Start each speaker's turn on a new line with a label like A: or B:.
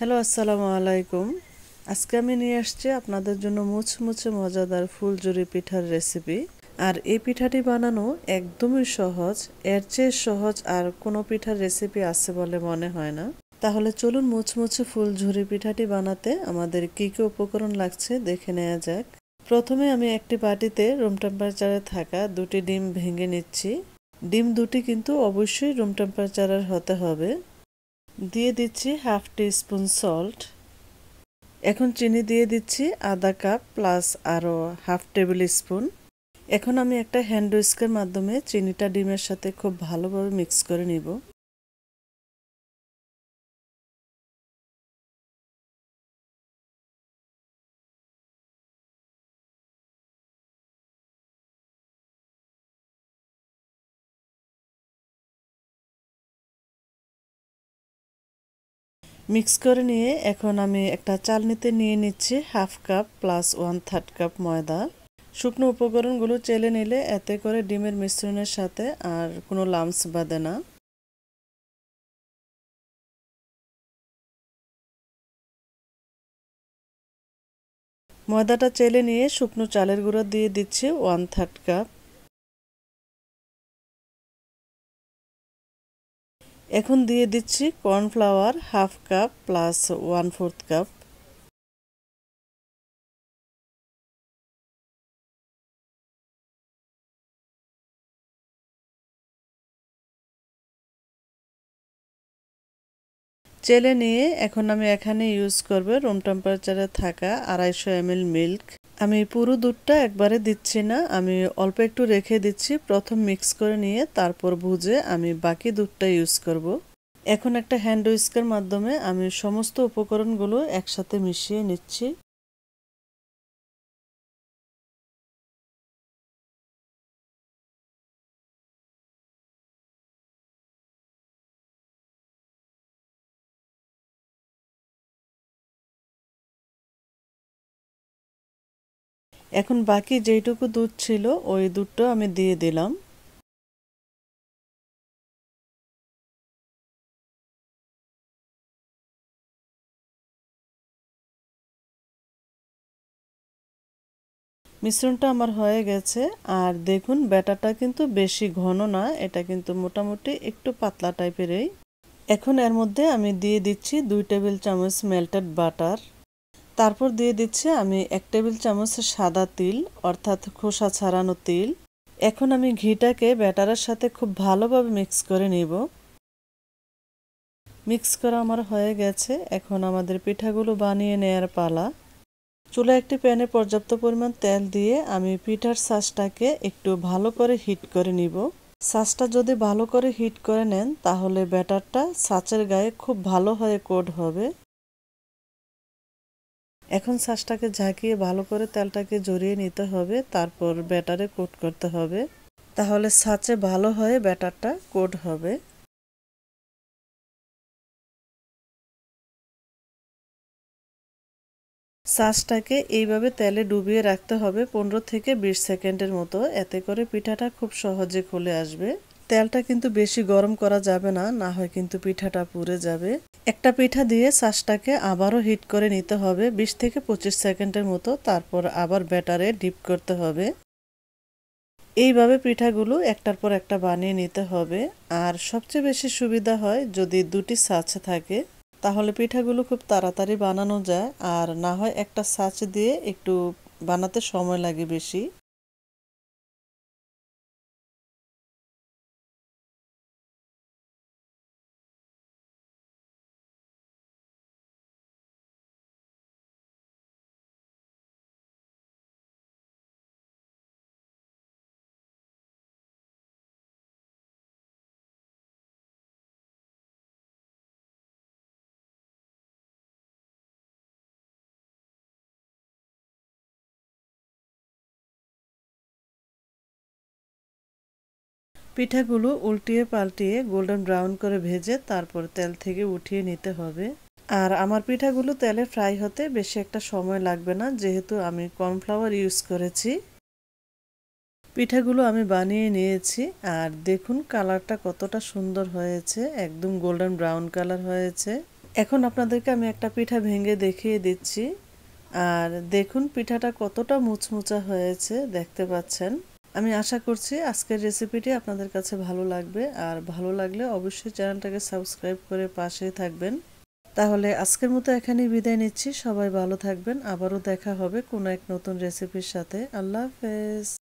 A: Hello আসসালামু আলাইকুম আজকে আমি নিয়ে আসছি আপনাদের জন্য মুচমুচে মজাদার ফুলজুরি পিঠার রেসিপি আর এই পিঠাটি বানানো একদমই সহজ এর চেয়ে সহজ আর কোনো পিঠার রেসিপি আছে বলে মনে হয় না তাহলে চলুন মুচমুচে ফুলঝুরি পিঠাটি বানাতে আমাদের কী কী উপকরণ লাগছে দেখে নেওয়া যাক প্রথমে আমি একটি বাটিতে রুম টেম্পারেচারে থাকা দুটি ডিম ভেঙে নিচ্ছি ডিম দুটি কিন্তু অবশ্যই রুম টেম্পারেচারের হতে হবে দিয়ে দিচ্ছি হাফ স্পুন সল্ট এখন চিনি দিয়ে দিচ্ছি আধা কাপ প্লাস আরও হাফ টেবিল স্পুন এখন আমি একটা হ্যান্ড উইস্কের মাধ্যমে চিনিটা ডিমের সাথে খুব
B: ভালোভাবে মিক্স করে নিব মিক্স করে
A: নিয়ে এখন আমি একটা চালনিতে নিয়ে নিচ্ছি half cup plus one third cup ময়দা শুকনো উপকরণগুলো চেলে নিলে এতে করে ডিমের মিশ্রণের সাথে আর কোনো
B: লামস বাঁধে না
C: ময়দাটা চেলে নিয়ে শুকনো চালের
B: গুঁড়ো দিয়ে দিচ্ছি ওয়ান থার্ড কাপ এখন দিয়ে দিচ্ছি cornflour half cup plus one fourth cup চেলে নিয়ে এখন আমি
A: এখানে ইউজ করবো রুম টেম্পারেচারে থাকা আড়াইশো এমএল মিল্ক আমি পুরো দুধটা একবারে দিচ্ছি না আমি অল্প একটু রেখে দিচ্ছি প্রথম মিক্স করে নিয়ে তারপর ভুজে আমি বাকি দুধটা ইউজ করব। এখন একটা হ্যান্ড উইস্কের মাধ্যমে আমি সমস্ত উপকরণগুলো একসাথে মিশিয়ে নিচ্ছি
C: এখন বাকি যেইটুকু দুধ ছিল ওই দুধটা আমি দিয়ে দিলাম
A: মিশ্রণটা আমার হয়ে গেছে আর দেখুন ব্যাটারটা কিন্তু বেশি ঘন না এটা কিন্তু মোটামুটি একটু পাতলা টাইপেরই এখন এর মধ্যে আমি দিয়ে দিচ্ছি দুই টেবিল চামচ মেল্টেড বাটার তারপর দিয়ে দিচ্ছি আমি এক টেবিল চামচ সাদা তিল অর্থাৎ খোসা ছাড়ানো তিল এখন আমি ঘিটাকে ব্যাটারের সাথে খুব ভালোভাবে মিক্স করে নেব মিক্স করা আমার হয়ে গেছে এখন আমাদের পিঠাগুলো বানিয়ে নেয়ার পালা চুলা একটি প্যানে পর্যাপ্ত পরিমাণ তেল দিয়ে আমি পিঠার শাঁসটাকে একটু ভালো করে হিট করে নিব শাঁসটা যদি ভালো করে হিট করে নেন তাহলে ব্যাটারটা সাঁচের গায়ে খুব ভালো হয়ে কোড হবে এখন শাঁসটাকে ঝাঁকিয়ে ভালো করে তেলটাকে জড়িয়ে নিতে হবে তারপর ব্যাটারে কোট করতে হবে তাহলে সাঁচে ভালো হয়ে ব্যাটারটা কোট হবে শাঁসটাকে এইভাবে তেলে ডুবিয়ে রাখতে হবে পনেরো থেকে বিশ সেকেন্ডের মতো এতে করে পিঠাটা খুব সহজে খুলে আসবে তেলটা কিন্তু বেশি গরম করা যাবে না না হয় কিন্তু পিঠাটা পুড়ে যাবে একটা পিঠা দিয়ে শ্বাসটাকে আবারও হিট করে নিতে হবে ২০ থেকে পঁচিশ সেকেন্ডের মতো তারপর আবার ব্যাটারে ডিপ করতে হবে এইভাবে পিঠাগুলো একটার পর একটা বানিয়ে নিতে হবে আর সবচেয়ে বেশি সুবিধা হয় যদি দুটি সাচ থাকে তাহলে পিঠাগুলো খুব তাড়াতাড়ি বানানো যায় আর না হয় একটা সাচ দিয়ে একটু বানাতে সময় লাগে
B: বেশি পিঠাগুলো উল্টিয়ে
A: পাল্টিয়ে গোল্ডেন ব্রাউন করে ভেজে তারপর তেল থেকে উঠিয়ে নিতে হবে আর আমার পিঠাগুলো তেলে ফ্রাই হতে বেশি একটা সময় লাগবে না যেহেতু আমি কর্নফ্লাওয়ার ইউজ করেছি পিঠাগুলো আমি বানিয়ে নিয়েছি আর দেখুন কালারটা কতটা সুন্দর হয়েছে একদম গোল্ডেন ব্রাউন কালার হয়েছে এখন আপনাদেরকে আমি একটা পিঠা ভেঙে দেখিয়ে দিচ্ছি আর দেখুন পিঠাটা কতটা মুচমুচা হয়েছে দেখতে পাচ্ছেন আমি আশা করছি আজকের রেসিপিটি আপনাদের কাছে ভালো লাগবে আর ভালো লাগলে অবশ্যই চ্যানেলটাকে সাবস্ক্রাইব করে পাশে থাকবেন তাহলে আজকের মতো এখানেই বিদায় নিচ্ছি সবাই ভালো থাকবেন আবারও দেখা হবে কোনো এক নতুন রেসিপির সাথে
B: আল্লাহ হাফেজ